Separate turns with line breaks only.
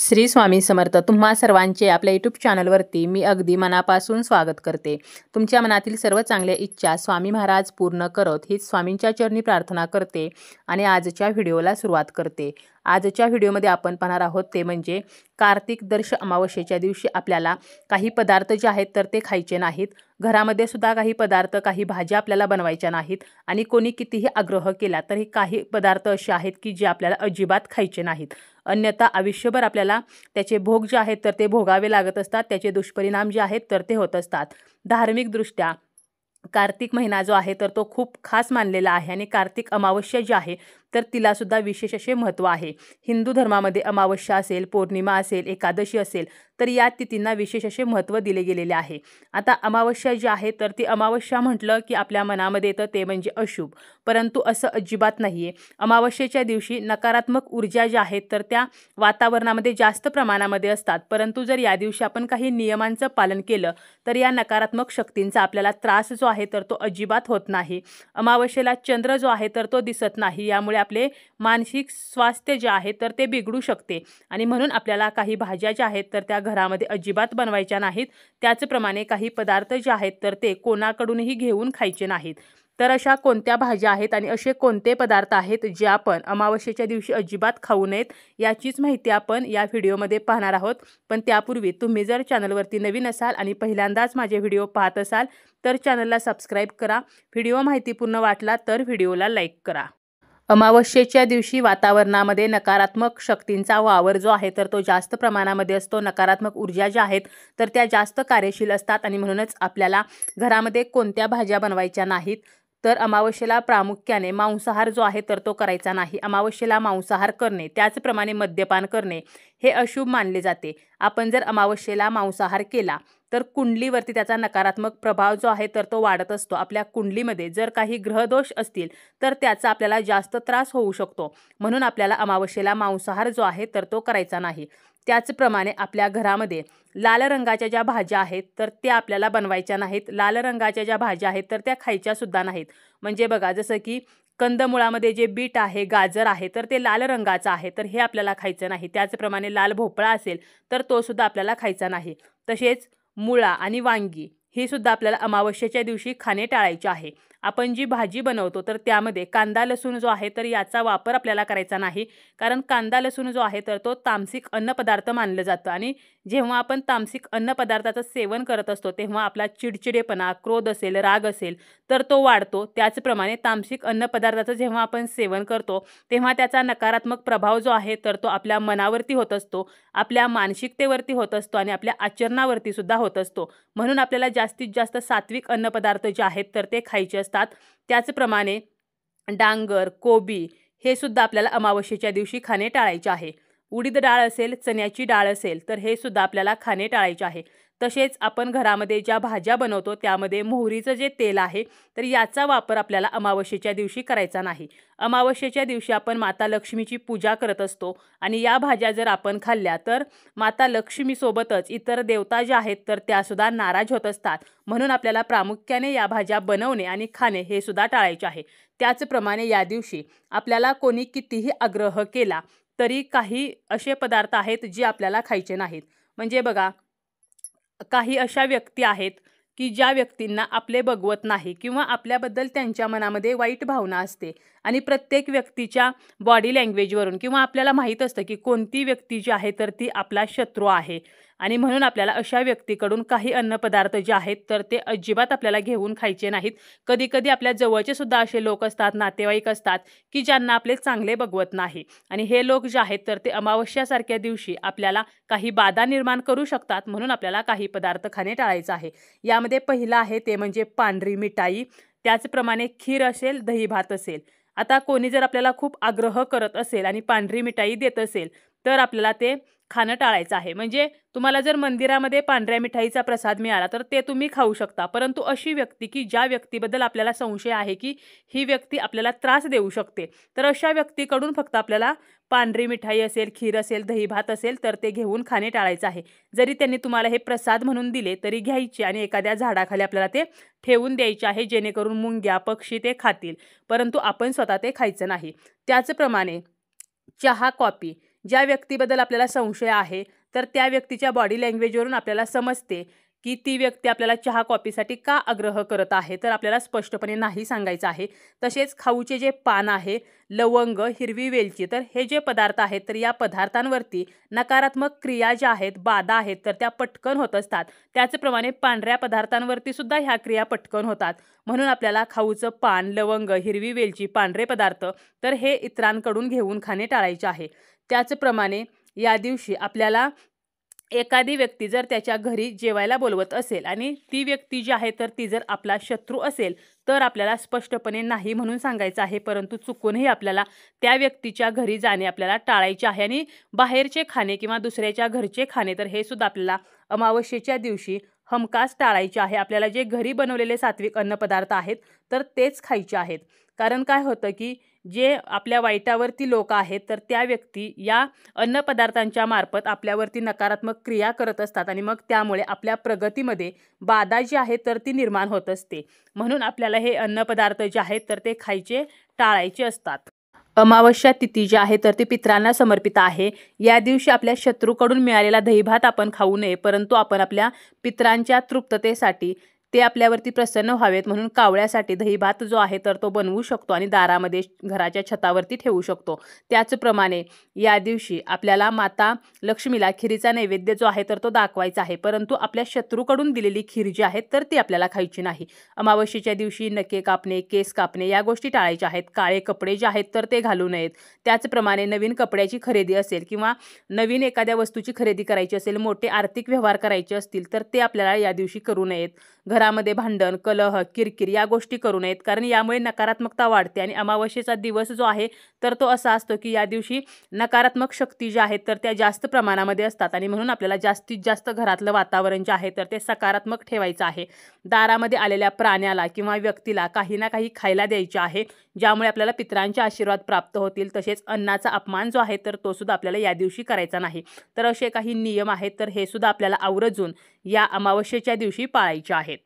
श्री स्वामी समर्थ तुम्हा सर्वांचे आपल्या यूट्यूब चॅनलवरती मी अगदी मनापासून स्वागत करते तुमच्या मनातील सर्व चांगल्या इच्छा स्वामी महाराज पूर्ण करत हीच स्वामींच्या चरणी प्रार्थना करते आणि आजच्या व्हिडिओला सुरुवात करते आजच्या व्हिडिओमध्ये आपण पाहणार आहोत ते म्हणजे कार्तिक दर्श अमावस्येच्या दिवशी आपल्याला काही पदार्थ जे आहेत तर ते खायचे नाहीत घरामध्ये सुद्धा काही पदार्थ काही भाज्या आपल्याला बनवायच्या नाहीत आणि कोणी कितीही आग्रह केला तरी काही पदार्थ असे आहेत की जे आपल्याला अजिबात खायचे नाहीत अन्यथा आयुष्यभर आपल्याला त्याचे भोग जे आहेत तर ते भोगावे लागत असतात त्याचे दुष्परिणाम जे आहेत तर ते होत असतात धार्मिकदृष्ट्या कार्तिक महिना जो आहे तर तो खूप खास मानलेला आहे आणि कार्तिक अमावस्या जी आहे तर तिलासुद्धा विशेष असे महत्त्व आहे हिंदू धर्मामध्ये अमावस्या असेल पौर्णिमा असेल एकादशी असेल तर या तिथींना विशेष असे महत्त्व दिले गेलेले आहे आता अमावस्या जी आहे तर ती अमावस्या म्हटलं की आपल्या मनामध्ये येतं ते म्हणजे अशुभ परंतु असं अजिबात नाही आहे अमावस्येच्या दिवशी नकारात्मक ऊर्जा ज्या आहेत तर त्या वातावरणामध्ये जास्त प्रमाणामध्ये असतात परंतु जर या दिवशी आपण काही नियमांचं पालन केलं तर या नकारात्मक शक्तींचा आपल्याला त्रास जो आहे तर तो अजिबात होत नाही अमावस्येला चंद्र जो आहे तर तो दिसत नाही यामुळे आपले मानसिक स्वास्थ्य जे आहे तर ते बिघडू शकते आणि म्हणून आपल्याला काही भाज्या ज्या आहेत तर त्या घरामध्ये अजिबात बनवायच्या नाहीत त्याचप्रमाणे काही पदार्थ जे आहेत तर ते कोणाकडूनही घेऊन खायचे नाहीत तर अशा कोणत्या भाज्या आहेत आणि असे कोणते पदार्थ आहेत जे आपण अमावस्येच्या दिवशी अजिबात खाऊ नयेत याचीच माहिती आपण या व्हिडिओमध्ये पाहणार आहोत पण त्यापूर्वी तुम्ही जर चॅनलवरती नवीन असाल आणि पहिल्यांदाच माझे व्हिडिओ पाहत असाल तर चॅनलला सबस्क्राईब करा व्हिडिओ माहितीपूर्ण वाटला तर व्हिडिओला लाईक करा अमावस्येच्या दिवशी वातावरणामध्ये नकारात्मक शक्तींचा वावर जो आहे तर तो जास्त प्रमाणामध्ये असतो नकारात्मक ऊर्जा ज्या आहेत तर त्या जास्त कार्यशील असतात आणि म्हणूनच आपल्याला घरामध्ये कोणत्या भाज्या बनवायच्या नाहीत तर अमावस्येला प्रामुख्याने मांसाहार जो आहे तर तो करायचा नाही अमावस्येला मांसाहार करणे त्याचप्रमाणे मद्यपान करणे हे अशुभ मानले जाते आपण जर अमावस्येला मांसाहार केला तर कुंडलीवरती त्याचा नकारात्मक प्रभाव जो आहे तर तो वाढत असतो आपल्या कुंडलीमध्ये जर काही ग्रहदोष असतील तर त्याचा आपल्याला जास्त त्रास होऊ शकतो म्हणून आपल्याला अमावस्येला मांसाहार जो आहे तर तो करायचा नाही त्याचप्रमाणे आपल्या घरामध्ये लाल रंगाच्या ज्या भाज्या आहेत तर त्या आपल्याला बनवायच्या नाहीत लाल रंगाच्या ज्या भाज्या आहेत तर त्या खायच्यासुद्धा नाहीत म्हणजे बघा जसं की कंदमुळामध्ये जे बीट आहे गाजर आहे तर ते लाल रंगाचं आहे तर हे आपल्याला खायचं नाही त्याचप्रमाणे लाल भोपळा असेल तर तो सुद्धा आपल्याला खायचा नाही तसेच मुळा आणि वांगी हे सुद्धा आपल्याला अमावस्येच्या दिवशी खाणे टाळायचे आहे आपण जी भाजी बनवतो तर त्यामध्ये कांदा लसूण जो आहे तर याचा वापर आपल्याला करायचा नाही कारण कांदा लसूण जो आहे तर तो तामसिक अन्नपदार्थ मानलं जातं आणि जेव्हा आपण तामसिक अन्नपदार्थाचं सेवन करत असतो तेव्हा आपला चिडचिडेपणा क्रोध असेल राग असेल तर तो वाढतो त्याचप्रमाणे तामसिक अन्नपदार्थाचं जेव्हा आपण सेवन करतो तेव्हा त्याचा नकारात्मक प्रभाव जो आहे तर तो आपल्या मनावरती होत असतो आपल्या मानसिकतेवरती होत असतो आणि आपल्या आचरणावरती सुद्धा होत असतो म्हणून आपल्याला जास्तीत जास्त सात्विक अन्नपदार्थ जे आहेत तर ते खायचे असतात त्याचप्रमाणे डांगर कोबी हे सुद्धा आपल्याला अमावस्येच्या दिवशी खाणे टाळायचे आहे उडीद डाळ असेल चण्याची डाळ असेल तर हे सुद्धा आपल्याला खाणे टाळायचे आहे तसेच आपण घरामध्ये ज्या भाज्या बनवतो त्यामध्ये मोहरीचं जे तेल आहे तर याचा वापर आपल्याला अमावस्येच्या दिवशी करायचा नाही अमावस्येच्या दिवशी आपण माता लक्ष्मीची पूजा करत असतो आणि या भाज्या जर आपण खाल्ल्या तर माता लक्ष्मीसोबतच इतर देवता ज्या आहेत तर त्यासुद्धा नाराज होत असतात म्हणून आपल्याला प्रामुख्याने या भाज्या बनवणे आणि खाणे हे सुद्धा टाळायचे आहे त्याचप्रमाणे या दिवशी आपल्याला कोणी कितीही आग्रह केला तरी काही असे पदार्थ आहेत जे आपल्याला खायचे नाहीत म्हणजे बघा काही अशा व्यक्ती आहेत की ज्या व्यक्तींना आपले बघवत नाही किंवा आपल्याबद्दल त्यांच्या मनामध्ये वाईट भावना असते आणि प्रत्येक व्यक्तीच्या बॉडी लँग्वेजवरून किंवा आपल्याला माहीत असतं की कोणती व्यक्ती जी आहे तर ती आपला शत्रू आहे आणि म्हणून आपल्याला अशा व्यक्तीकडून काही अन्नपदार्थ जे आहेत तर ते अजिबात आपल्याला घेऊन खायचे नाहीत कधी कधी आपल्या जवळचे सुद्धा असे लोक असतात नातेवाईक असतात की ज्यांना आपले चांगले बघवत नाही आणि हे लोक जे आहेत तर ते अमावस्यासारख्या दिवशी आपल्याला काही बाधा निर्माण करू शकतात म्हणून आपल्याला काही पदार्थ खाणे टाळायचं आहे यामध्ये पहिलं आहे ते म्हणजे पांढरी मिठाई त्याचप्रमाणे खीर असेल दही भात असेल आता कोणी जर आपल्याला खूप आग्रह करत असेल आणि पांढरी मिठाई देत असेल तर आपल्याला ते खाणं टाळायचं आहे म्हणजे तुम्हाला जर मंदिरामध्ये पांढऱ्या मिठाईचा प्रसाद मिळाला तर ते तुम्ही खाऊ शकता परंतु अशी व्यक्ती की ज्या व्यक्तीबद्दल आपल्याला संशय आहे की ही व्यक्ती आपल्याला त्रास देऊ शकते तर अशा व्यक्तीकडून फक्त आपल्याला पांढरी मिठाई असेल खीर असेल दही भात असेल तर ते घेऊन खाणे टाळायचं आहे जरी त्यांनी तुम्हाला हे प्रसाद म्हणून दिले तरी घ्यायचे आणि एखाद्या झाडाखाली आपल्याला ते ठेवून द्यायचे आहे जेणेकरून मुंग्या पक्षी ते खातील परंतु आपण स्वतः ते खायचं नाही त्याचप्रमाणे चहा कॉपी ज्या व्यक्तीबद्दल आपल्याला संशय आहे तर त्या व्यक्तीच्या बॉडी लँग्वेजवरून आपल्याला समजते की ती व्यक्ती आपल्याला चहा कॉपीसाठी का आग्रह करत आहे तर आपल्याला स्पष्टपणे नाही सांगायचं आहे तसेच खाऊचे जे पान आहे लवंग हिरवी वेलची तर हे जे पदार्थ आहेत तर या पदार्थांवरती नकारात्मक क्रिया ज्या आहेत बाधा आहेत तर त्या पटकन होत असतात त्याचप्रमाणे पांढऱ्या पदार्थांवरती सुद्धा ह्या क्रिया पटकन होतात म्हणून आपल्याला खाऊचं पान लवंग हिरवी वेलची पांढरे पदार्थ तर हे इतरांकडून घेऊन खाणे टाळायचे आहे त्याचप्रमाणे या दिवशी आपल्याला एखादी व्यक्ती जर त्याच्या घरी जेवायला बोलवत असेल आणि ती व्यक्ती जी आहे तर ती जर आपला शत्रू असेल तर आपल्याला स्पष्टपणे नाही म्हणून सांगायचं आहे परंतु चुकूनही आपल्याला त्या व्यक्तीच्या घरी जाणे आपल्याला टाळायचे आहे आणि बाहेरचे खाणे किंवा दुसऱ्याच्या घरचे खाणे तर हे सुद्धा आपल्याला अमावस्येच्या दिवशी हमखास टाळायचे आहे आपल्याला जे घरी बनवलेले सात्विक अन्नपदार्थ आहेत तर तेच खायचे आहेत कारण काय होतं की जे आपल्या वाईटावरती लोक आहेत तर त्या व्यक्ती या अन्नपदार्थांच्या मार्फत आपल्यावरती नकारात्मक क्रिया करत असतात आणि मग त्यामुळे आपल्या प्रगतीमध्ये बाधा जी आहे तर ती निर्माण होत असते म्हणून आपल्याला हे अन्नपदार्थ जे आहेत तर ते खायचे टाळायचे असतात अमावस्या तिथी जी आहे तर ती पित्रांना समर्पित आहे या दिवशी आपल्या शत्रूकडून मिळालेला दहीभात आपण खाऊ नये परंतु आपण आपल्या पित्रांच्या तृप्ततेसाठी ते आपल्यावरती प्रसन्न व्हावेत म्हणून कावळ्यासाठी दही भात जो आहे तर तो बनवू शकतो आणि दारामध्ये घराच्या छतावरती ठेवू शकतो त्याचप्रमाणे या दिवशी आपल्याला माता लक्ष्मीला खिरीचा नैवेद्य जो आहे तर तो दाखवायचा आहे परंतु आपल्या शत्रूकडून दिलेली खीर जी आहे तर ती आपल्याला खायची नाही अमावस्येच्या दिवशी नके कापणे केस कापणे या गोष्टी टाळायच्या आहेत काळे कपडे जे आहेत तर ते घालू नयेत त्याचप्रमाणे नवीन कपड्याची खरेदी असेल किंवा नवीन एखाद्या वस्तूची खरेदी करायची असेल मोठे आर्थिक व्यवहार करायचे असतील तर ते आपल्याला या दिवशी करू नयेत घरामध्ये भांडण कलह किरकिर या गोष्टी करू नयेत कारण यामुळे नकारात्मकता वाढते आणि अमावस्येचा दिवस जो आहे तर तो असा असतो की या दिवशी नकारात्मक शक्ती ज्या आहेत तर त्या जास्त प्रमाणामध्ये असतात आणि म्हणून आपल्याला जास्तीत जास्त घरातलं वातावरण जे आहे तर ते सकारात्मक ठेवायचं आहे दारामध्ये आलेल्या प्राण्याला किंवा व्यक्तीला काही ना काही खायला द्यायचे आहे ज्यामुळे आपल्याला पित्रांचे आशीर्वाद प्राप्त होतील तसेच अन्नाचा अपमान जो आहे तर तो सुद्धा आपल्याला या दिवशी करायचा नाही तर असे काही नियम आहेत तर हे सुद्धा आपल्याला आवर्जून या अमावस्येच्या दिवशी पाळायच्या आहेत